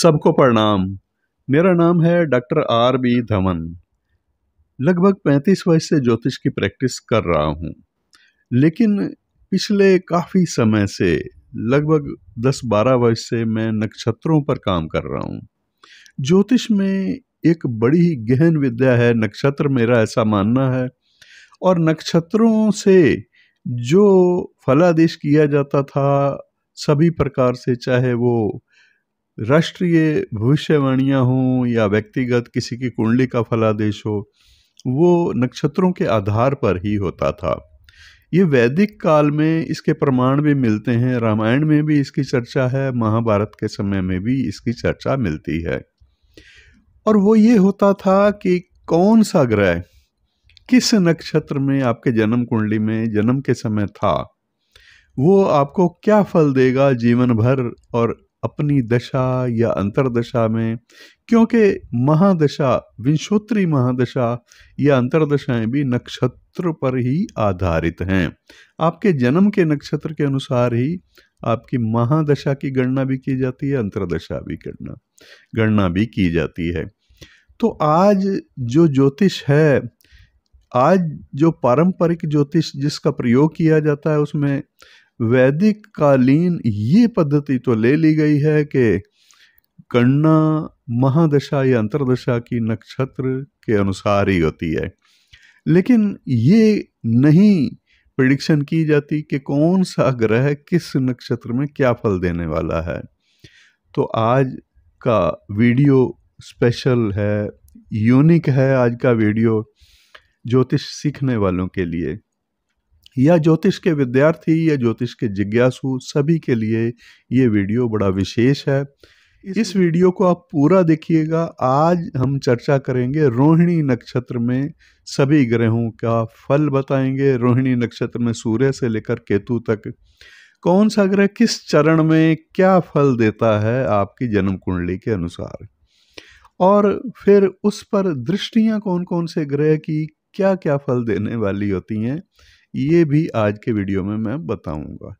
सबको प्रणाम मेरा नाम है डॉक्टर आर बी धवन लगभग पैंतीस वर्ष से ज्योतिष की प्रैक्टिस कर रहा हूँ लेकिन पिछले काफ़ी समय से लगभग दस बारह वर्ष से मैं नक्षत्रों पर काम कर रहा हूँ ज्योतिष में एक बड़ी ही गहन विद्या है नक्षत्र मेरा ऐसा मानना है और नक्षत्रों से जो फलादेश किया जाता था सभी प्रकार से चाहे वो राष्ट्रीय भविष्यवाणियाँ हों या व्यक्तिगत किसी की कुंडली का फलादेश हो वो नक्षत्रों के आधार पर ही होता था ये वैदिक काल में इसके प्रमाण भी मिलते हैं रामायण में भी इसकी चर्चा है महाभारत के समय में भी इसकी चर्चा मिलती है और वो ये होता था कि कौन सा ग्रह किस नक्षत्र में आपके जन्म कुंडली में जन्म के समय था वो आपको क्या फल देगा जीवन भर और अपनी दशा या अंतरदशा में क्योंकि महादशा विंशोत्री महादशा या अंतरदशाएं भी नक्षत्र पर ही आधारित हैं आपके जन्म के नक्षत्र के अनुसार ही आपकी महादशा की गणना भी की जाती है अंतरदशा भी गणना गणना भी की जाती है तो आज जो ज्योतिष है आज जो पारंपरिक ज्योतिष जिसका प्रयोग किया जाता है उसमें वैदिक कालीन ये पद्धति तो ले ली गई है कि गणना महादशा या अंतरदशा की नक्षत्र के अनुसार ही होती है लेकिन ये नहीं प्रडिक्शन की जाती कि कौन सा ग्रह किस नक्षत्र में क्या फल देने वाला है तो आज का वीडियो स्पेशल है यूनिक है आज का वीडियो ज्योतिष सीखने वालों के लिए या ज्योतिष के विद्यार्थी या ज्योतिष के जिज्ञासु सभी के लिए ये वीडियो बड़ा विशेष है इस वीडियो को आप पूरा देखिएगा आज हम चर्चा करेंगे रोहिणी नक्षत्र में सभी ग्रहों का फल बताएंगे रोहिणी नक्षत्र में सूर्य से लेकर केतु तक कौन सा ग्रह किस चरण में क्या फल देता है आपकी जन्म कुंडली के अनुसार और फिर उस पर दृष्टियाँ कौन कौन से ग्रह की क्या क्या फल देने वाली होती हैं ये भी आज के वीडियो में मैं बताऊंगा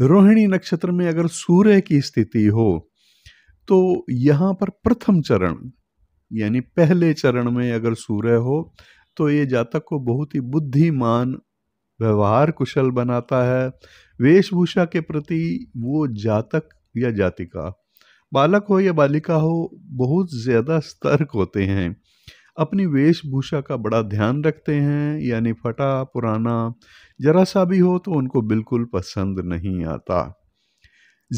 रोहिणी नक्षत्र में अगर सूर्य की स्थिति हो तो यहाँ पर प्रथम चरण यानी पहले चरण में अगर सूर्य हो तो ये जातक को बहुत ही बुद्धिमान व्यवहार कुशल बनाता है वेशभूषा के प्रति वो जातक या जातिका बालक हो या बालिका हो बहुत ज़्यादा सतर्क होते हैं अपनी वेशभूषा का बड़ा ध्यान रखते हैं यानी फटा पुराना जरा सा भी हो तो उनको बिल्कुल पसंद नहीं आता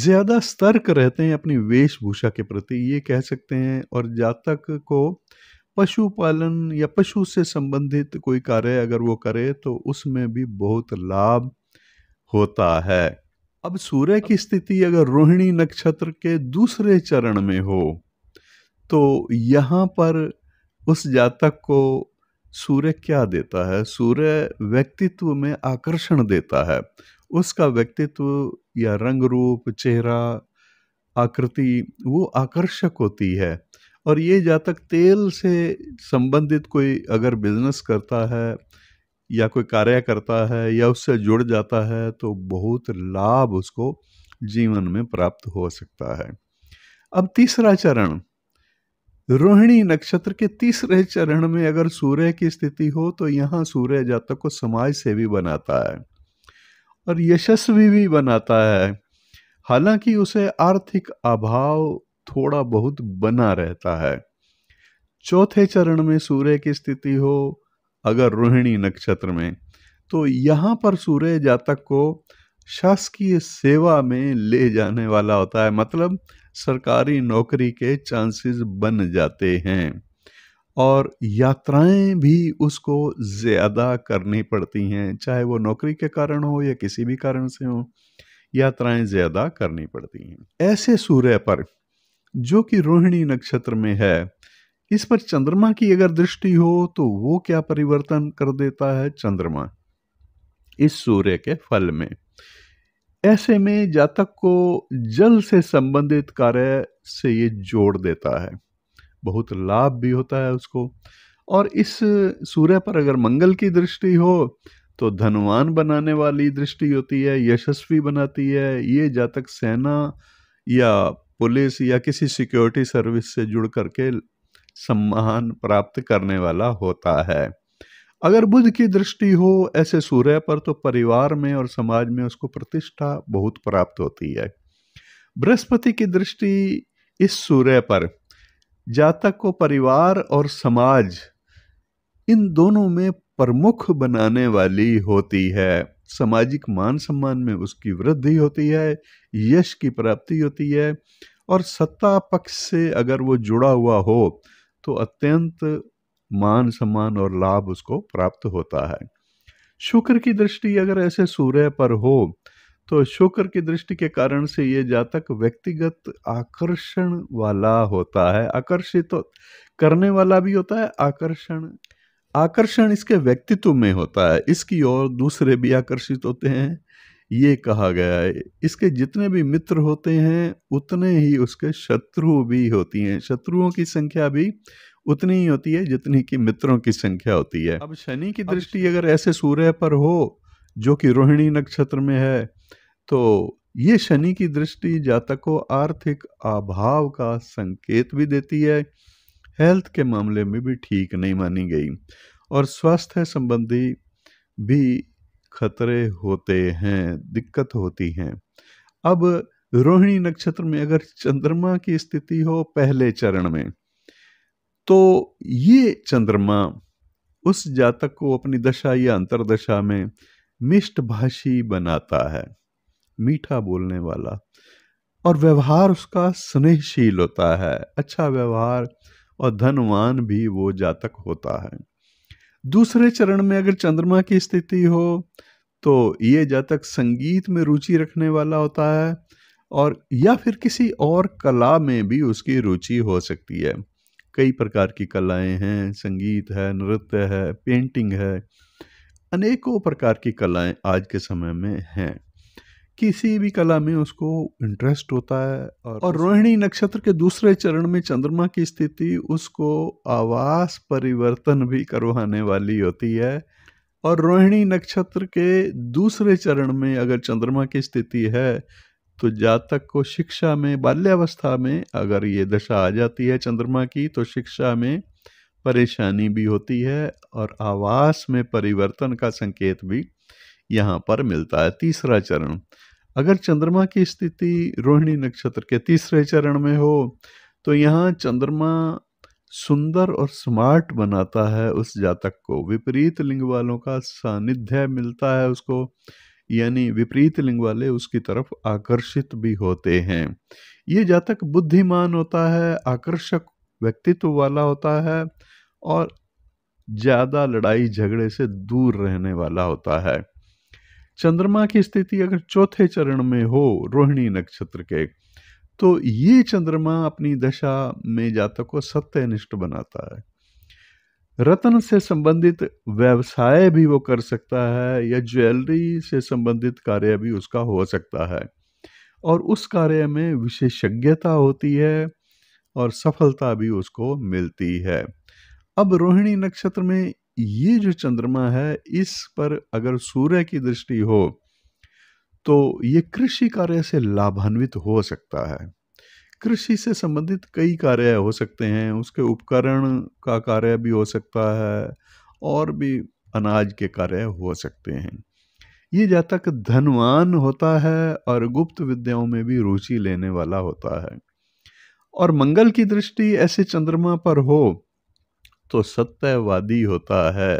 ज़्यादा सतर्क रहते हैं अपनी वेशभूषा के प्रति ये कह सकते हैं और जातक को पशुपालन या पशु से संबंधित कोई कार्य अगर वो करे तो उसमें भी बहुत लाभ होता है अब सूर्य की स्थिति अगर रोहिणी नक्षत्र के दूसरे चरण में हो तो यहाँ पर उस जातक को सूर्य क्या देता है सूर्य व्यक्तित्व में आकर्षण देता है उसका व्यक्तित्व या रंग रूप चेहरा आकृति वो आकर्षक होती है और ये जातक तेल से संबंधित कोई अगर बिजनेस करता है या कोई कार्य करता है या उससे जुड़ जाता है तो बहुत लाभ उसको जीवन में प्राप्त हो सकता है अब तीसरा चरण रोहिणी नक्षत्र के तीसरे चरण में अगर सूर्य की स्थिति हो तो यहाँ सूर्य जातक को समाज सेवी बनाता है और यशस्वी भी बनाता है हालांकि उसे आर्थिक अभाव थोड़ा बहुत बना रहता है चौथे चरण में सूर्य की स्थिति हो अगर रोहिणी नक्षत्र में तो यहाँ पर सूर्य जातक को शासकीय सेवा में ले जाने वाला होता है मतलब सरकारी नौकरी के चांसेस बन जाते हैं और यात्राएं भी उसको ज़्यादा करनी पड़ती हैं चाहे वो नौकरी के कारण हो या किसी भी कारण से हो यात्राएं ज़्यादा करनी पड़ती हैं ऐसे सूर्य पर जो कि रोहिणी नक्षत्र में है इस पर चंद्रमा की अगर दृष्टि हो तो वो क्या परिवर्तन कर देता है चंद्रमा इस सूर्य के फल में ऐसे में जातक को जल से संबंधित कार्य से ये जोड़ देता है बहुत लाभ भी होता है उसको और इस सूर्य पर अगर मंगल की दृष्टि हो तो धनवान बनाने वाली दृष्टि होती है यशस्वी बनाती है ये जातक सेना या पुलिस या किसी सिक्योरिटी सर्विस से जुड़ करके सम्मान प्राप्त करने वाला होता है अगर बुद्ध की दृष्टि हो ऐसे सूर्य पर तो परिवार में और समाज में उसको प्रतिष्ठा बहुत प्राप्त होती है बृहस्पति की दृष्टि इस सूर्य पर जातक को परिवार और समाज इन दोनों में प्रमुख बनाने वाली होती है सामाजिक मान सम्मान में उसकी वृद्धि होती है यश की प्राप्ति होती है और सत्ता पक्ष से अगर वो जुड़ा हुआ हो तो अत्यंत मान सम्मान और लाभ उसको प्राप्त होता है शुक्र की दृष्टि अगर ऐसे सूर्य पर हो तो शुक्र की दृष्टि के कारण से ये जातक व्यक्तिगत आकर्षण वाला होता है आकर्षित तो करने वाला भी होता है आकर्षण आकर्षण इसके व्यक्तित्व में होता है इसकी ओर दूसरे भी आकर्षित होते हैं ये कहा गया है इसके जितने भी मित्र होते हैं उतने ही उसके शत्रु भी होती हैं शत्रुओं की संख्या भी उतनी ही होती है जितनी की मित्रों की संख्या होती है अब शनि की दृष्टि अगर ऐसे सूर्य पर हो जो कि रोहिणी नक्षत्र में है तो ये शनि की दृष्टि जातक को आर्थिक अभाव का संकेत भी देती है हेल्थ के मामले में भी ठीक नहीं मानी गई और स्वास्थ्य संबंधी भी खतरे होते हैं दिक्कत होती हैं अब रोहिणी नक्षत्र में अगर चंद्रमा की स्थिति हो पहले चरण में तो ये चंद्रमा उस जातक को अपनी दशा या अंतरदशा में मिष्ट भाषी बनाता है मीठा बोलने वाला और व्यवहार उसका स्नेहशील होता है अच्छा व्यवहार और धनवान भी वो जातक होता है दूसरे चरण में अगर चंद्रमा की स्थिति हो तो ये जातक संगीत में रुचि रखने वाला होता है और या फिर किसी और कला में भी उसकी रुचि हो सकती है कई प्रकार की कलाएं हैं संगीत है नृत्य है पेंटिंग है अनेकों प्रकार की कलाएं आज के समय में हैं किसी भी कला में उसको इंटरेस्ट होता है और, और रोहिणी नक्षत्र के दूसरे चरण में चंद्रमा की स्थिति उसको आवास परिवर्तन भी करवाने वाली होती है और रोहिणी नक्षत्र के दूसरे चरण में अगर चंद्रमा की स्थिति है तो जातक को शिक्षा में बाल्यावस्था में अगर ये दशा आ जाती है चंद्रमा की तो शिक्षा में परेशानी भी होती है और आवास में परिवर्तन का संकेत भी यहाँ पर मिलता है तीसरा चरण अगर चंद्रमा की स्थिति रोहिणी नक्षत्र के तीसरे चरण में हो तो यहाँ चंद्रमा सुंदर और स्मार्ट बनाता है उस जातक को विपरीत लिंग वालों का सानिध्य मिलता है उसको यानी विपरीत लिंग वाले उसकी तरफ आकर्षित भी होते हैं ये जातक बुद्धिमान होता है आकर्षक व्यक्तित्व वाला होता है और ज़्यादा लड़ाई झगड़े से दूर रहने वाला होता है चंद्रमा की स्थिति अगर चौथे चरण में हो रोहिणी नक्षत्र के तो ये चंद्रमा अपनी दशा में जातक को सत्यनिष्ठ बनाता है रत्न से संबंधित व्यवसाय भी वो कर सकता है या ज्वेलरी से संबंधित कार्य भी उसका हो सकता है और उस कार्य में विशेषज्ञता होती है और सफलता भी उसको मिलती है अब रोहिणी नक्षत्र में ये जो चंद्रमा है इस पर अगर सूर्य की दृष्टि हो तो ये कृषि कार्य से लाभान्वित हो सकता है कृषि से संबंधित कई कार्य हो सकते हैं उसके उपकरण का कार्य भी हो सकता है और भी अनाज के कार्य हो सकते हैं ये जातक धनवान होता है और गुप्त विद्याओं में भी रुचि लेने वाला होता है और मंगल की दृष्टि ऐसे चंद्रमा पर हो तो सत्यवादी होता है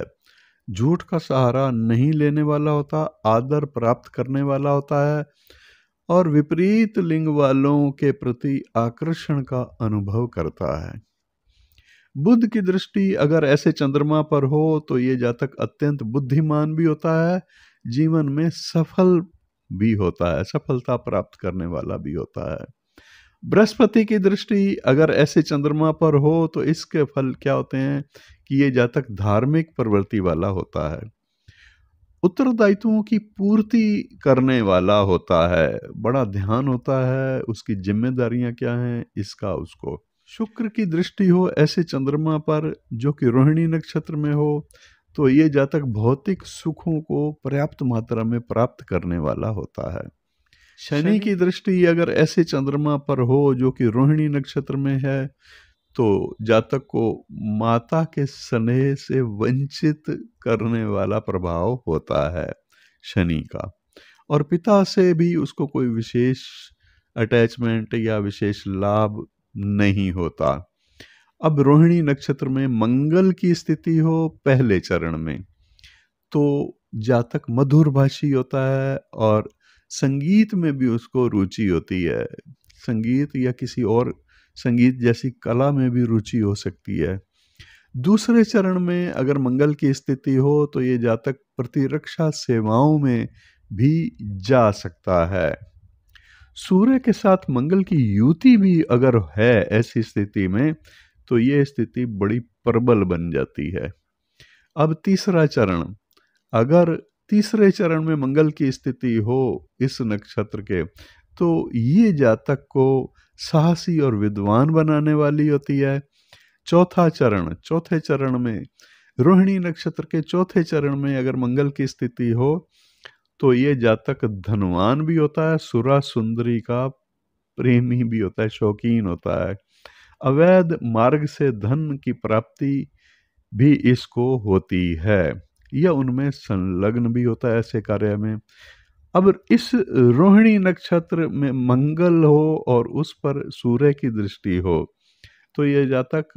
झूठ का सहारा नहीं लेने वाला होता आदर प्राप्त करने वाला होता है और विपरीत लिंग वालों के प्रति आकर्षण का अनुभव करता है बुद्ध की दृष्टि अगर ऐसे चंद्रमा पर हो तो ये जातक अत्यंत बुद्धिमान भी होता है जीवन में सफल भी होता है सफलता प्राप्त करने वाला भी होता है बृहस्पति की दृष्टि अगर ऐसे चंद्रमा पर हो तो इसके फल क्या होते हैं कि ये जातक धार्मिक प्रवृत्ति वाला होता है उत्तरदायित्वों की पूर्ति करने वाला होता है बड़ा ध्यान होता है उसकी जिम्मेदारियां क्या हैं इसका उसको शुक्र की दृष्टि हो ऐसे चंद्रमा पर जो कि रोहिणी नक्षत्र में हो तो ये जातक भौतिक सुखों को पर्याप्त मात्रा में प्राप्त करने वाला होता है शनि की दृष्टि अगर ऐसे चंद्रमा पर हो जो कि रोहिणी नक्षत्र में है तो जातक को माता के स्नेह से वंचित करने वाला प्रभाव होता है शनि का और पिता से भी उसको कोई विशेष अटैचमेंट या विशेष लाभ नहीं होता अब रोहिणी नक्षत्र में मंगल की स्थिति हो पहले चरण में तो जातक मधुर भाषी होता है और संगीत में भी उसको रुचि होती है संगीत या किसी और संगीत जैसी कला में भी रुचि हो सकती है दूसरे चरण में अगर मंगल की स्थिति हो तो ये जातक प्रतिरक्षा सेवाओं में भी जा सकता है सूर्य के साथ मंगल की युति भी अगर है ऐसी स्थिति में तो ये स्थिति बड़ी प्रबल बन जाती है अब तीसरा चरण अगर तीसरे चरण में मंगल की स्थिति हो इस नक्षत्र के तो ये जातक को साहसी और विद्वान बनाने वाली होती है चौथा चरण चौथे चरण में रोहिणी नक्षत्र के चौथे चरण में अगर मंगल की स्थिति हो तो ये जातक धनवान भी होता है सुरा सुंदरी का प्रेमी भी होता है शौकीन होता है अवैध मार्ग से धन की प्राप्ति भी इसको होती है यह उनमें संलग्न भी होता है ऐसे कार्य में अब इस रोहिणी नक्षत्र में मंगल हो और उस पर सूर्य की दृष्टि हो तो ये जातक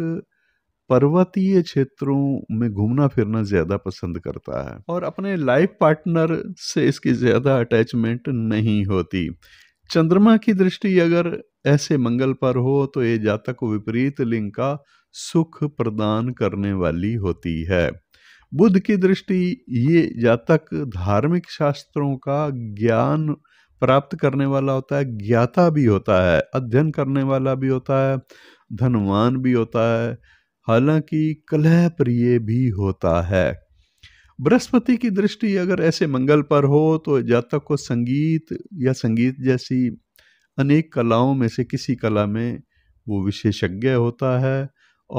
पर्वतीय क्षेत्रों में घूमना फिरना ज़्यादा पसंद करता है और अपने लाइफ पार्टनर से इसकी ज़्यादा अटैचमेंट नहीं होती चंद्रमा की दृष्टि अगर ऐसे मंगल पर हो तो ये जातक विपरीत लिंग का सुख प्रदान करने वाली होती है बुद्ध की दृष्टि ये जातक धार्मिक शास्त्रों का ज्ञान प्राप्त करने वाला होता है ज्ञाता भी होता है अध्ययन करने वाला भी होता है धनवान भी होता है हालांकि कलह प्रिय भी होता है बृहस्पति की दृष्टि अगर ऐसे मंगल पर हो तो जातक को संगीत या संगीत जैसी अनेक कलाओं में से किसी कला में वो विशेषज्ञ होता है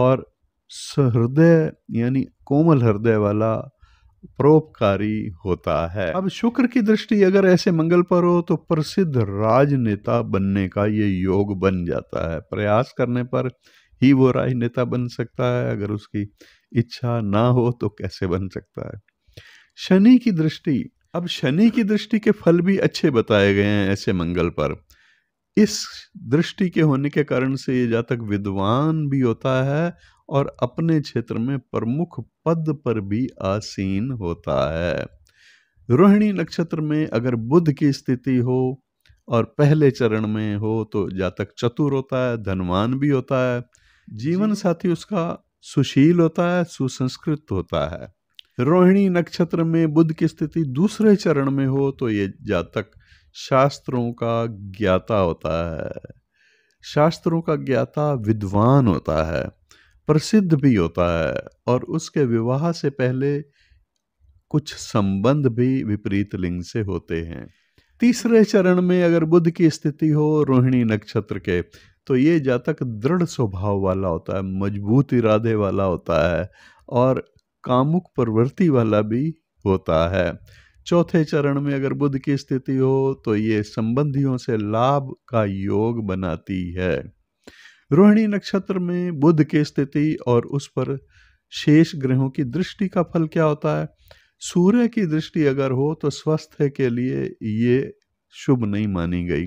और सहृदय यानी कोमल हृदय वाला परोपकारी होता है अब शुक्र की दृष्टि अगर ऐसे मंगल पर हो तो प्रसिद्ध राजनेता बनने का ये योग बन जाता है प्रयास करने पर ही वो राजनेता बन सकता है अगर उसकी इच्छा ना हो तो कैसे बन सकता है शनि की दृष्टि अब शनि की दृष्टि के फल भी अच्छे बताए गए हैं ऐसे मंगल पर इस दृष्टि के होने के कारण से ये जातक विद्वान भी होता है और अपने क्षेत्र में प्रमुख पद पर भी आसीन होता है रोहिणी नक्षत्र में अगर बुद्ध की स्थिति हो और पहले चरण में हो तो जातक चतुर होता है धनवान भी होता है जीवन साथी उसका सुशील होता है सुसंस्कृत होता है रोहिणी नक्षत्र में बुद्ध की स्थिति दूसरे चरण में हो तो ये जातक शास्त्रों का ज्ञाता होता है शास्त्रों का ज्ञाता विद्वान होता है प्रसिद्ध भी होता है और उसके विवाह से पहले कुछ संबंध भी विपरीत लिंग से होते हैं तीसरे चरण में अगर बुद्ध की स्थिति हो रोहिणी नक्षत्र के तो ये जातक दृढ़ स्वभाव वाला होता है मजबूत इरादे वाला होता है और कामुक प्रवृत्ति वाला भी होता है चौथे चरण में अगर बुद्ध की स्थिति हो तो ये संबंधियों से लाभ का योग बनाती है रोहिणी नक्षत्र में बुध की स्थिति और उस पर शेष ग्रहों की दृष्टि का फल क्या होता है सूर्य की दृष्टि अगर हो तो स्वास्थ्य के लिए ये शुभ नहीं मानी गई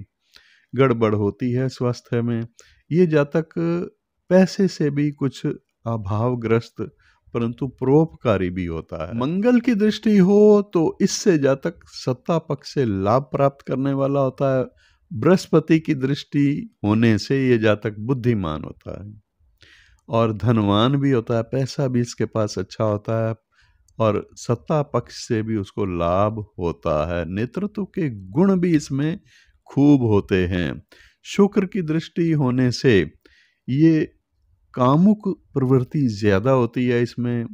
गड़बड़ होती है स्वास्थ्य में ये जातक पैसे से भी कुछ अभावग्रस्त परंतु परोपकारी भी होता है मंगल की दृष्टि हो तो इससे जातक सत्ता पक्ष से लाभ प्राप्त करने वाला होता है बृहस्पति की दृष्टि होने से ये जातक बुद्धिमान होता है और धनवान भी होता है पैसा भी इसके पास अच्छा होता है और सत्ता पक्ष से भी उसको लाभ होता है नेतृत्व के गुण भी इसमें खूब होते हैं शुक्र की दृष्टि होने से ये कामुक प्रवृत्ति ज़्यादा होती है इसमें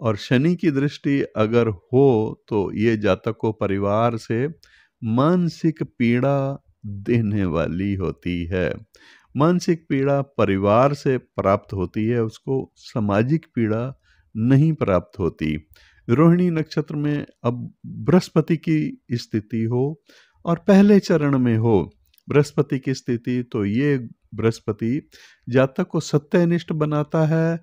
और शनि की दृष्टि अगर हो तो ये जातक को परिवार से मानसिक पीड़ा देने वाली होती है मानसिक पीड़ा परिवार से प्राप्त होती है उसको सामाजिक पीड़ा नहीं प्राप्त होती रोहिणी नक्षत्र में अब बृहस्पति की स्थिति हो और पहले चरण में हो बृहस्पति की स्थिति तो ये बृहस्पति जातक को सत्यनिष्ठ बनाता है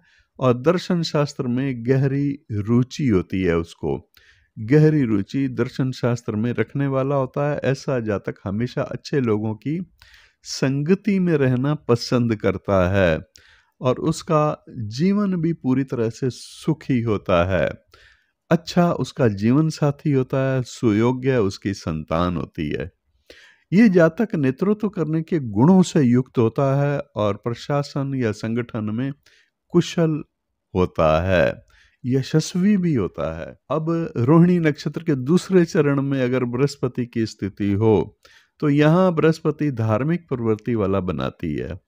और दर्शन शास्त्र में गहरी रुचि होती है उसको गहरी रुचि दर्शन शास्त्र में रखने वाला होता है ऐसा जातक हमेशा अच्छे लोगों की संगति में रहना पसंद करता है और उसका जीवन भी पूरी तरह से सुखी होता है अच्छा उसका जीवन साथी होता है सुयोग्य उसकी संतान होती है ये जातक नेतृत्व करने के गुणों से युक्त होता है और प्रशासन या संगठन में कुशल होता है यशस्वी भी होता है अब रोहिणी नक्षत्र के दूसरे चरण में अगर बृहस्पति की स्थिति हो तो यहाँ बृहस्पति धार्मिक प्रवृत्ति वाला बनाती है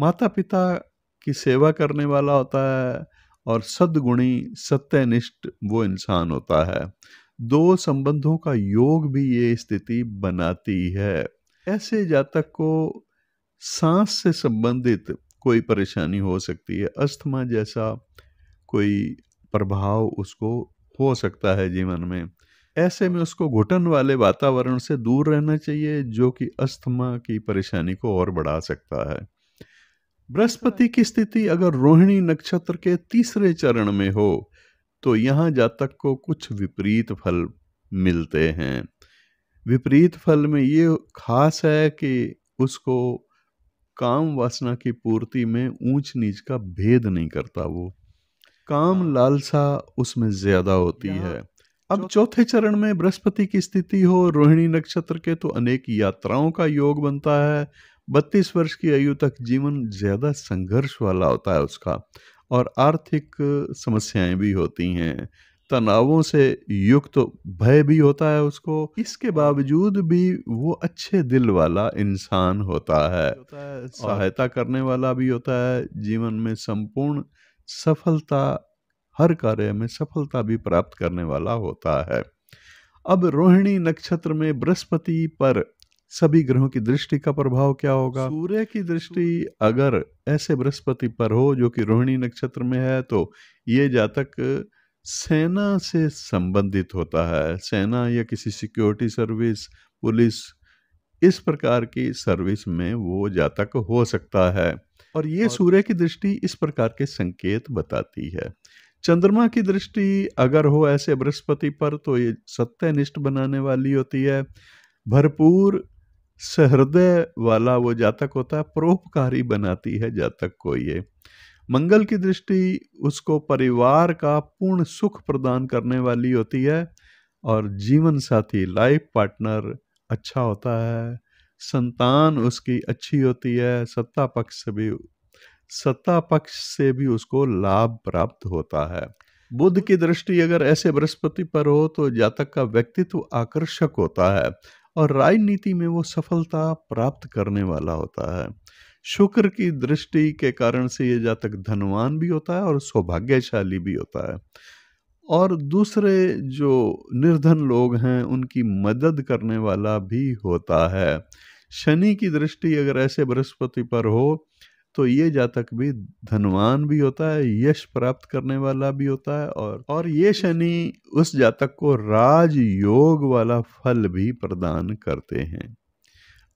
माता पिता की सेवा करने वाला होता है और सद्गुणी सत्यनिष्ठ वो इंसान होता है दो संबंधों का योग भी ये स्थिति बनाती है ऐसे जातक को सांस से संबंधित कोई परेशानी हो सकती है अस्थमा जैसा कोई प्रभाव उसको हो सकता है जीवन में ऐसे में उसको घुटन वाले वातावरण से दूर रहना चाहिए जो कि अस्थमा की परेशानी को और बढ़ा सकता है बृहस्पति की स्थिति अगर रोहिणी नक्षत्र के तीसरे चरण में हो तो यहाँ जातक को कुछ विपरीत फल मिलते हैं विपरीत फल में ये खास है कि उसको काम वासना की पूर्ति में ऊंच नीच का भेद नहीं करता वो काम हाँ। लालसा उसमें ज्यादा होती है अब चौथे चरण में बृहस्पति की स्थिति हो रोहिणी नक्षत्र के तो अनेक यात्राओं का योग बनता है बत्तीस वर्ष की आयु तक जीवन ज्यादा संघर्ष वाला होता है उसका और आर्थिक समस्याएं भी होती हैं तनावों से युक्त तो भय भी होता है उसको इसके हाँ। बावजूद भी वो अच्छे दिल वाला इंसान होता है सहायता करने वाला भी होता है जीवन में संपूर्ण सफलता हर कार्य में सफलता भी प्राप्त करने वाला होता है अब रोहिणी नक्षत्र में बृहस्पति पर सभी ग्रहों की दृष्टि का प्रभाव क्या होगा सूर्य की दृष्टि अगर ऐसे बृहस्पति पर हो जो कि रोहिणी नक्षत्र में है तो ये जातक सेना से संबंधित होता है सेना या किसी सिक्योरिटी सर्विस पुलिस इस प्रकार की सर्विस में वो जातक हो सकता है और ये और... सूर्य की दृष्टि इस प्रकार के संकेत बताती है चंद्रमा की दृष्टि अगर हो ऐसे बृहस्पति पर तो ये सत्यनिष्ठ बनाने वाली होती है भरपूर सहृदय वाला वो जातक होता है परोपकारी बनाती है जातक को ये मंगल की दृष्टि उसको परिवार का पूर्ण सुख प्रदान करने वाली होती है और जीवन साथी लाइफ पार्टनर अच्छा होता है संतान उसकी अच्छी होती है सत्ता पक्ष से भी सत्ता पक्ष से भी उसको लाभ प्राप्त होता है बुद्ध की दृष्टि अगर ऐसे बृहस्पति पर हो तो जातक का व्यक्तित्व आकर्षक होता है और राजनीति में वो सफलता प्राप्त करने वाला होता है शुक्र की दृष्टि के कारण से ये जातक धनवान भी होता है और सौभाग्यशाली भी होता है और दूसरे जो निर्धन लोग हैं उनकी मदद करने वाला भी होता है शनि की दृष्टि अगर ऐसे बृहस्पति पर हो तो ये जातक भी धनवान भी होता है यश प्राप्त करने वाला भी होता है और और ये शनि उस जातक को राज योग वाला फल भी प्रदान करते हैं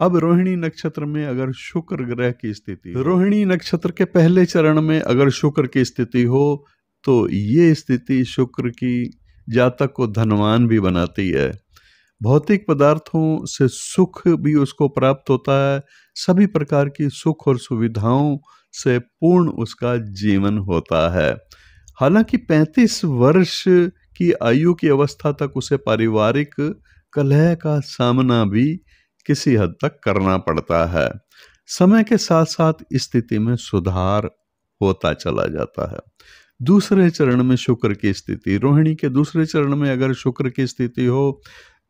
अब रोहिणी नक्षत्र में अगर शुक्र ग्रह की स्थिति रोहिणी नक्षत्र के पहले चरण में अगर शुक्र की स्थिति हो तो ये स्थिति शुक्र की जातक को धनवान भी बनाती है भौतिक पदार्थों से सुख भी उसको प्राप्त होता है सभी प्रकार की सुख और सुविधाओं से पूर्ण उसका जीवन होता है हालांकि 35 वर्ष की आयु की अवस्था तक उसे पारिवारिक कलह का सामना भी किसी हद तक करना पड़ता है समय के साथ साथ स्थिति में सुधार होता चला जाता है दूसरे चरण में शुक्र की स्थिति रोहिणी के दूसरे चरण में अगर शुक्र की स्थिति हो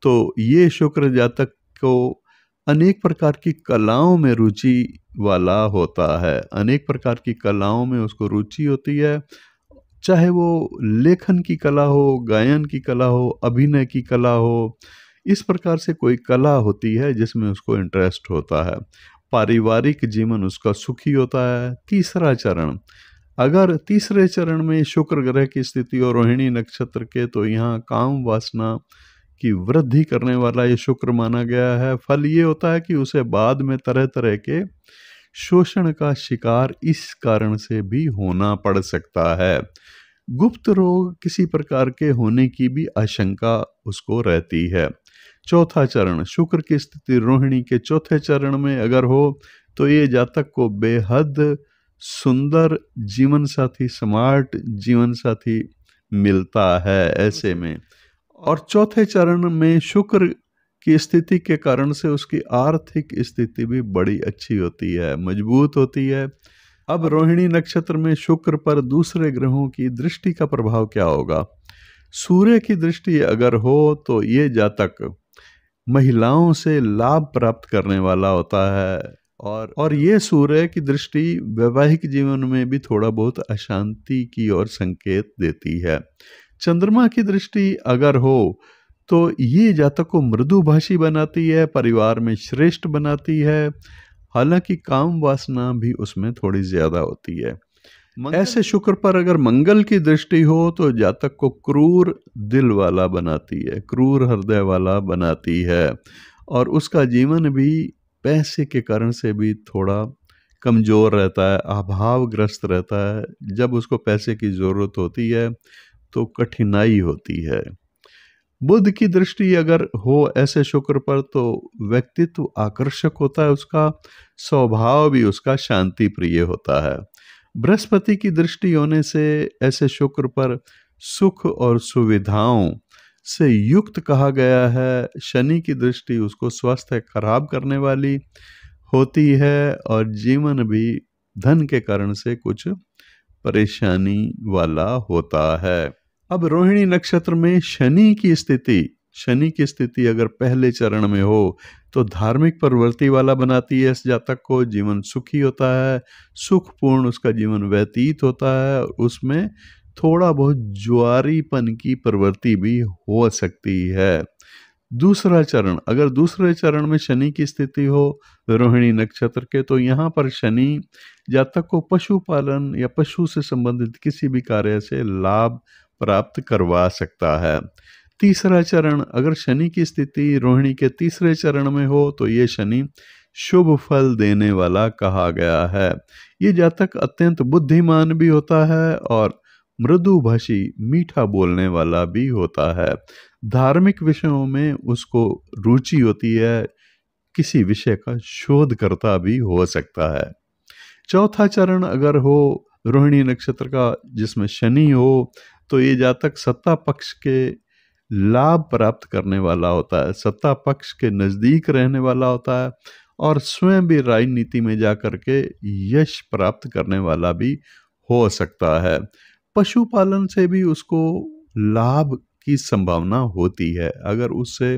तो ये शुक्र जातक को अनेक प्रकार की कलाओं में रुचि वाला होता है अनेक प्रकार की कलाओं में उसको रुचि होती है चाहे वो लेखन की कला हो गायन की कला हो अभिनय की कला हो इस प्रकार से कोई कला होती है जिसमें उसको इंटरेस्ट होता है पारिवारिक जीवन उसका सुखी होता है तीसरा चरण अगर तीसरे चरण में शुक्र ग्रह की स्थिति और रोहिणी नक्षत्र के तो यहाँ काम वासना की वृद्धि करने वाला ये शुक्र माना गया है फल ये होता है कि उसे बाद में तरह तरह के शोषण का शिकार इस कारण से भी होना पड़ सकता है गुप्त रोग किसी प्रकार के होने की भी आशंका उसको रहती है चौथा चरण शुक्र की स्थिति रोहिणी के चौथे चरण में अगर हो तो ये जातक को बेहद सुंदर जीवन साथी स्मार्ट जीवन साथी मिलता है ऐसे में और चौथे चरण में शुक्र की स्थिति के कारण से उसकी आर्थिक स्थिति भी बड़ी अच्छी होती है मजबूत होती है अब हाँ। रोहिणी नक्षत्र में शुक्र पर दूसरे ग्रहों की दृष्टि का प्रभाव क्या होगा सूर्य की दृष्टि अगर हो तो ये जातक महिलाओं से लाभ प्राप्त करने वाला होता है और और ये सूर्य की दृष्टि वैवाहिक जीवन में भी थोड़ा बहुत अशांति की ओर संकेत देती है चंद्रमा की दृष्टि अगर हो तो ये जातक को मृदुभाषी बनाती है परिवार में श्रेष्ठ बनाती है हालांकि काम वासना भी उसमें थोड़ी ज़्यादा होती है ऐसे शुक्र पर अगर मंगल की दृष्टि हो तो जातक को क्रूर दिल वाला बनाती है क्रूर हृदय वाला बनाती है और उसका जीवन भी पैसे के कारण से भी थोड़ा कमज़ोर रहता है अभावग्रस्त रहता है जब उसको पैसे की ज़रूरत होती है तो कठिनाई होती है बुद्ध की दृष्टि अगर हो ऐसे शुक्र पर तो व्यक्तित्व आकर्षक होता है उसका स्वभाव भी उसका शांति प्रिय होता है बृहस्पति की दृष्टि होने से ऐसे शुक्र पर सुख और सुविधाओं से युक्त कहा गया है शनि की दृष्टि उसको स्वास्थ्य खराब करने वाली होती है और जीवन भी धन के कारण से कुछ परेशानी वाला होता है अब रोहिणी नक्षत्र में शनि की स्थिति शनि की स्थिति अगर पहले चरण में हो तो धार्मिक प्रवृत्ति वाला बनाती है इस जातक को जीवन सुखी होता है सुखपूर्ण उसका जीवन व्यतीत होता है उसमें थोड़ा बहुत ज्वारीपन की प्रवृत्ति भी हो सकती है दूसरा चरण अगर दूसरे चरण में शनि की स्थिति हो रोहिणी नक्षत्र के तो यहाँ पर शनि जातक को पशुपालन या पशु से संबंधित किसी भी कार्य से लाभ प्राप्त करवा सकता है तीसरा चरण अगर शनि की स्थिति रोहिणी के तीसरे चरण में हो तो ये शनि शुभ फल देने वाला कहा गया है ये जातक अत्यंत बुद्धिमान भी होता है और मृदुभाषी मीठा बोलने वाला भी होता है धार्मिक विषयों में उसको रुचि होती है किसी विषय का शोध करता भी हो सकता है चौथा चरण अगर हो रोहिणी नक्षत्र का जिसमें शनि हो तो ये जातक सत्ता पक्ष के लाभ प्राप्त करने वाला होता है सत्ता पक्ष के नज़दीक रहने वाला होता है और स्वयं भी राजनीति में जा कर के यश प्राप्त करने वाला भी हो सकता है पशुपालन से भी उसको लाभ की संभावना होती है अगर उससे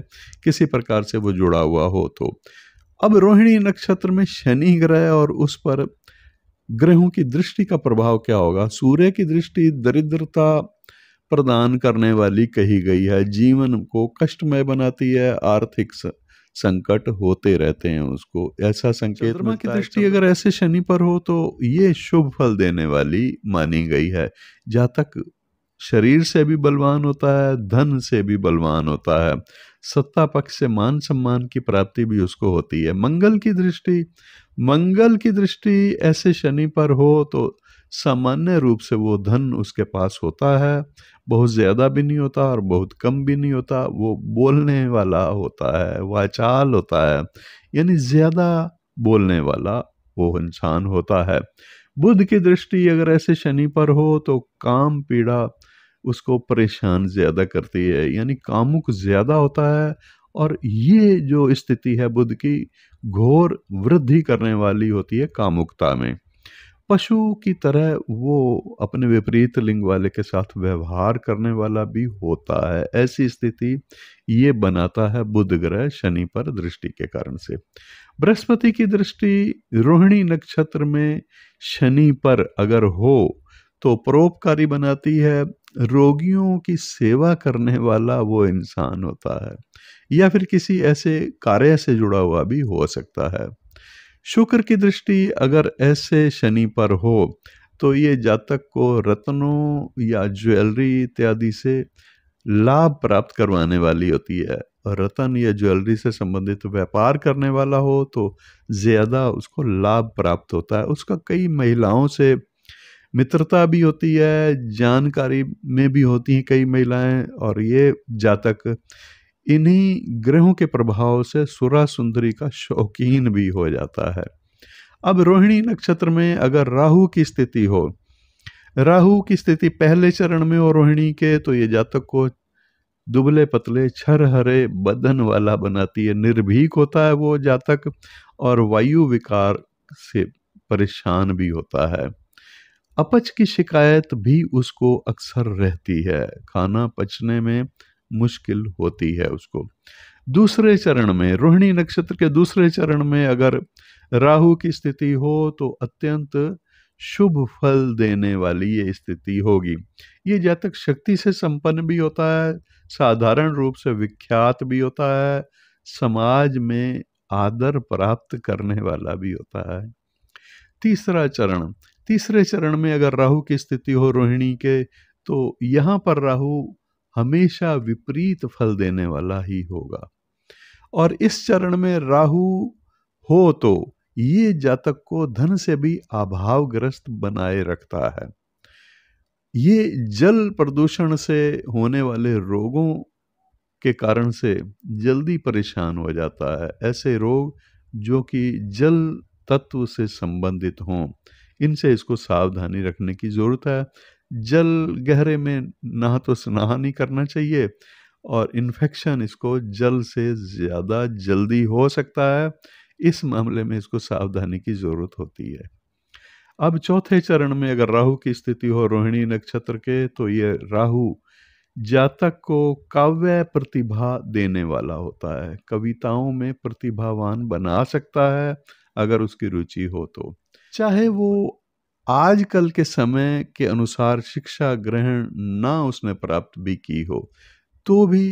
किसी प्रकार से वो जुड़ा हुआ हो तो अब रोहिणी नक्षत्र में शनि ग्रह और उस पर ग्रहों की दृष्टि का प्रभाव क्या होगा सूर्य की दृष्टि दरिद्रता प्रदान करने वाली कही गई है जीवन को कष्टमय बनाती है आर्थिक संकट होते रहते हैं उसको ऐसा संकेत चंद्रमा की दृष्टि अगर ऐसे शनि पर हो तो ये शुभ फल देने वाली मानी गई है तक शरीर से भी बलवान होता है धन से भी बलवान होता है सत्ता पक्ष से मान सम्मान की प्राप्ति भी उसको होती है मंगल की दृष्टि मंगल की दृष्टि ऐसे शनि पर हो तो सामान्य रूप से वो धन उसके पास होता है बहुत ज़्यादा भी नहीं होता और बहुत कम भी नहीं होता वो बोलने वाला होता है वाचाल होता है यानी ज़्यादा बोलने वाला वो इंसान होता है बुद्ध की दृष्टि अगर ऐसे शनि पर हो तो काम पीड़ा उसको परेशान ज़्यादा करती है यानी कामुक ज़्यादा होता है और ये जो स्थिति है बुद्ध की घोर वृद्धि करने वाली होती है कामुकता में पशु की तरह वो अपने विपरीत लिंग वाले के साथ व्यवहार करने वाला भी होता है ऐसी स्थिति ये बनाता है बुध ग्रह शनि पर दृष्टि के कारण से बृहस्पति की दृष्टि रोहिणी नक्षत्र में शनि पर अगर हो तो परोपकारी बनाती है रोगियों की सेवा करने वाला वो इंसान होता है या फिर किसी ऐसे कार्य से जुड़ा हुआ भी हो सकता है शुक्र की दृष्टि अगर ऐसे शनि पर हो तो ये जातक को रत्नों या ज्वेलरी इत्यादि से लाभ प्राप्त करवाने वाली होती है रतन या ज्वेलरी से संबंधित व्यापार करने वाला हो तो ज़्यादा उसको लाभ प्राप्त होता है उसका कई महिलाओं से मित्रता भी होती है जानकारी में भी होती हैं कई महिलाएं और ये जातक इन्हीं ग्रहों के प्रभाव से सुरा सुंदरी का शौकीन भी हो जाता है अब रोहिणी नक्षत्र में अगर राहु की स्थिति हो राहु की स्थिति पहले चरण में हो रोहिणी के तो ये जातक को दुबले पतले छर हरे बदन वाला बनाती है निर्भीक होता है वो जातक और वायु विकार से परेशान भी होता है अपच की शिकायत भी उसको अक्सर रहती है खाना पचने में मुश्किल होती है उसको दूसरे चरण में रोहिणी नक्षत्र के दूसरे चरण में अगर राहु की स्थिति हो तो अत्यंत शुभ फल देने वाली ये स्थिति होगी ये जातक शक्ति से संपन्न भी होता है साधारण रूप से विख्यात भी होता है समाज में आदर प्राप्त करने वाला भी होता है तीसरा चरण तीसरे चरण में अगर राहु की स्थिति हो रोहिणी के तो यहाँ पर राहु हमेशा विपरीत फल देने वाला ही होगा और इस चरण में राहु हो तो ये जातक को धन से भी अभावग्रस्त बनाए रखता है ये जल प्रदूषण से होने वाले रोगों के कारण से जल्दी परेशान हो जाता है ऐसे रोग जो कि जल तत्व से संबंधित हों इनसे इसको सावधानी रखने की ज़रूरत है जल गहरे में नहा तो स्नान नहीं करना चाहिए और इन्फेक्शन इसको जल से ज़्यादा जल्दी हो सकता है इस मामले में इसको सावधानी की ज़रूरत होती है अब चौथे चरण में अगर राहु की स्थिति हो रोहिणी नक्षत्र के तो ये राहु जातक को काव्य प्रतिभा देने वाला होता है कविताओं में प्रतिभावान बना सकता है अगर उसकी रुचि हो तो चाहे वो आजकल के समय के अनुसार शिक्षा ग्रहण ना उसने प्राप्त भी की हो तो भी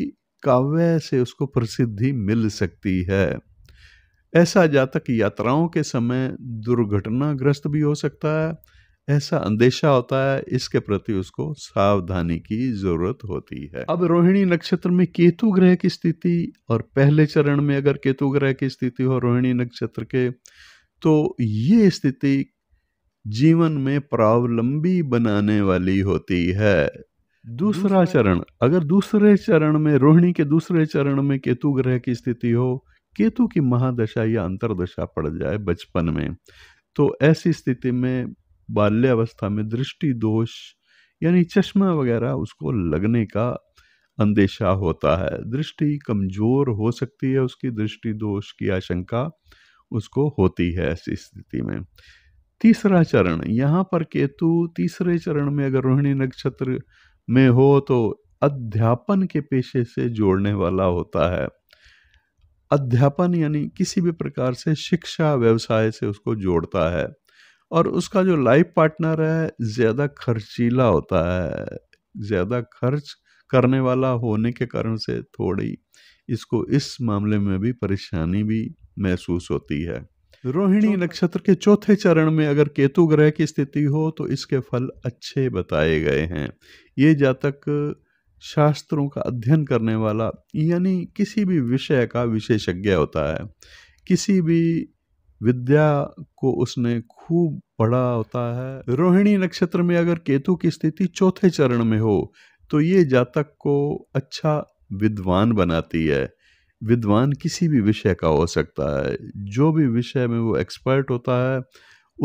काव्य से उसको प्रसिद्धि मिल सकती है ऐसा जातक यात्राओं के समय दुर्घटनाग्रस्त भी हो सकता है ऐसा अंदेशा होता है इसके प्रति उसको सावधानी की जरूरत होती है अब रोहिणी नक्षत्र में केतु ग्रह की स्थिति और पहले चरण में अगर केतु ग्रह की स्थिति हो रोहिणी नक्षत्र के तो ये स्थिति जीवन में प्रावलंबी बनाने वाली होती है दूसरा चरण अगर दूसरे चरण में रोहिणी के दूसरे चरण में केतु ग्रह की स्थिति हो केतु की महादशा या अंतरदशा पड़ जाए बचपन में तो ऐसी स्थिति में बाल्यावस्था में दृष्टि दोष यानी चश्मा वगैरह उसको लगने का अंदेशा होता है दृष्टि कमजोर हो सकती है उसकी दृष्टि दोष की आशंका उसको होती है ऐसी स्थिति में तीसरा चरण यहाँ पर केतु तीसरे चरण में अगर रोहिणी नक्षत्र में हो तो अध्यापन के पेशे से जोड़ने वाला होता है अध्यापन यानी किसी भी प्रकार से शिक्षा व्यवसाय से उसको जोड़ता है और उसका जो लाइफ पार्टनर है ज़्यादा खर्चीला होता है ज़्यादा खर्च करने वाला होने के कारण से थोड़ी इसको इस मामले में भी परेशानी भी महसूस होती है रोहिणी नक्षत्र के चौथे चरण में अगर केतु ग्रह की स्थिति हो तो इसके फल अच्छे बताए गए हैं ये जातक शास्त्रों का अध्ययन करने वाला यानी किसी भी विषय का विशेषज्ञ होता है किसी भी विद्या को उसने खूब पढ़ा होता है रोहिणी नक्षत्र में अगर केतु की स्थिति चौथे चरण में हो तो ये जातक को अच्छा विद्वान बनाती है विद्वान किसी भी विषय का हो सकता है जो भी विषय में वो एक्सपर्ट होता है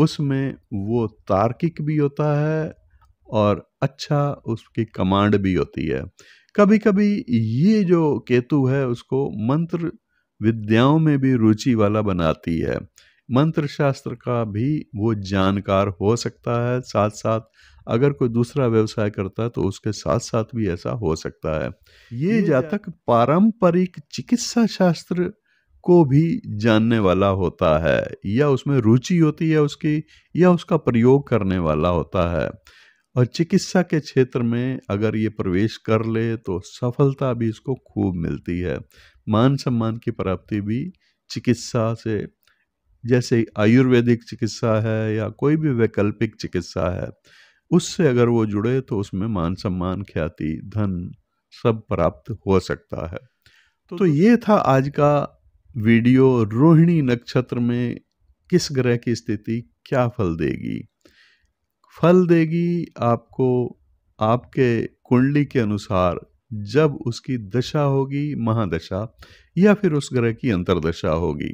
उसमें वो तार्किक भी होता है और अच्छा उसकी कमांड भी होती है कभी कभी ये जो केतु है उसको मंत्र विद्याओं में भी रुचि वाला बनाती है मंत्र शास्त्र का भी वो जानकार हो सकता है साथ साथ अगर कोई दूसरा व्यवसाय करता है तो उसके साथ साथ भी ऐसा हो सकता है ये जातक पारंपरिक चिकित्सा शास्त्र को भी जानने वाला होता है या उसमें रुचि होती है उसकी या उसका प्रयोग करने वाला होता है और चिकित्सा के क्षेत्र में अगर ये प्रवेश कर ले तो सफलता भी इसको खूब मिलती है मान सम्मान की प्राप्ति भी चिकित्सा से जैसे आयुर्वेदिक चिकित्सा है या कोई भी वैकल्पिक चिकित्सा है उससे अगर वो जुड़े तो उसमें मान सम्मान ख्याति धन सब प्राप्त हो सकता है तो, तो ये था आज का वीडियो रोहिणी नक्षत्र में किस ग्रह की स्थिति क्या फल देगी फल देगी आपको आपके कुंडली के अनुसार जब उसकी दशा होगी महादशा या फिर उस ग्रह की अंतरदशा होगी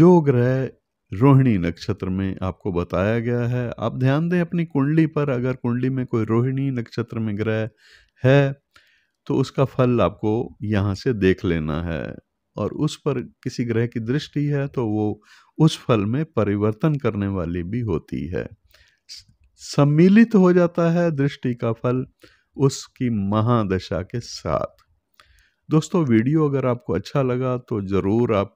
जो ग्रह रोहिणी नक्षत्र में आपको बताया गया है आप ध्यान दें अपनी कुंडली पर अगर कुंडली में कोई रोहिणी नक्षत्र में ग्रह है तो उसका फल आपको यहाँ से देख लेना है और उस पर किसी ग्रह की दृष्टि है तो वो उस फल में परिवर्तन करने वाली भी होती है सम्मिलित हो जाता है दृष्टि का फल उसकी महादशा के साथ दोस्तों वीडियो अगर आपको अच्छा लगा तो ज़रूर आप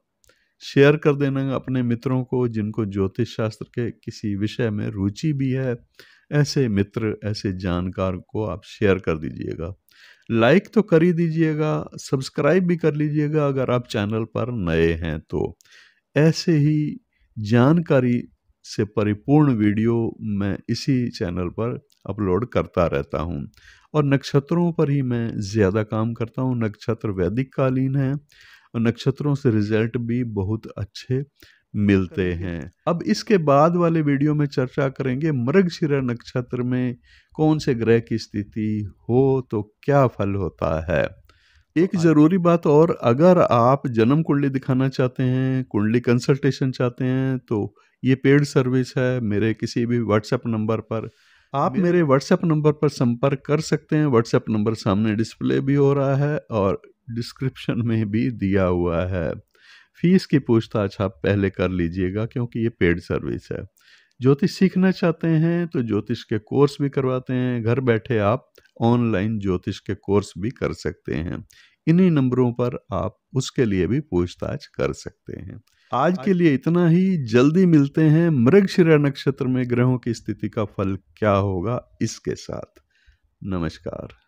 शेयर कर देना अपने मित्रों को जिनको ज्योतिष शास्त्र के किसी विषय में रुचि भी है ऐसे मित्र ऐसे जानकार को आप शेयर कर दीजिएगा लाइक तो कर ही दीजिएगा सब्सक्राइब भी कर लीजिएगा अगर आप चैनल पर नए हैं तो ऐसे ही जानकारी से परिपूर्ण वीडियो मैं इसी चैनल पर अपलोड करता रहता हूँ और नक्षत्रों पर ही मैं ज़्यादा काम करता हूँ नक्षत्र वैदिक कालीन है और नक्षत्रों से रिजल्ट भी बहुत अच्छे मिलते हैं अब इसके बाद वाले वीडियो में चर्चा करेंगे मृगशिरा नक्षत्र में कौन से ग्रह की स्थिति हो तो क्या फल होता है तो एक ज़रूरी बात और अगर आप जन्म कुंडली दिखाना चाहते हैं कुंडली कंसल्टेशन चाहते हैं तो ये पेड सर्विस है मेरे किसी भी व्हाट्सएप नंबर पर आप मेरे व्हाट्सएप नंबर पर संपर्क कर सकते हैं व्हाट्सएप नंबर सामने डिस्प्ले भी हो रहा है और डिस्क्रिप्शन में भी दिया हुआ है फीस की पूछताछ आप पहले कर लीजिएगा क्योंकि ये पेड सर्विस है ज्योतिष सीखना चाहते हैं तो ज्योतिष के कोर्स भी करवाते हैं घर बैठे आप ऑनलाइन ज्योतिष के कोर्स भी कर सकते हैं इन्हीं नंबरों पर आप उसके लिए भी पूछताछ कर सकते हैं आज के लिए इतना ही जल्दी मिलते हैं मृगशिरा नक्षत्र में ग्रहों की स्थिति का फल क्या होगा इसके साथ नमस्कार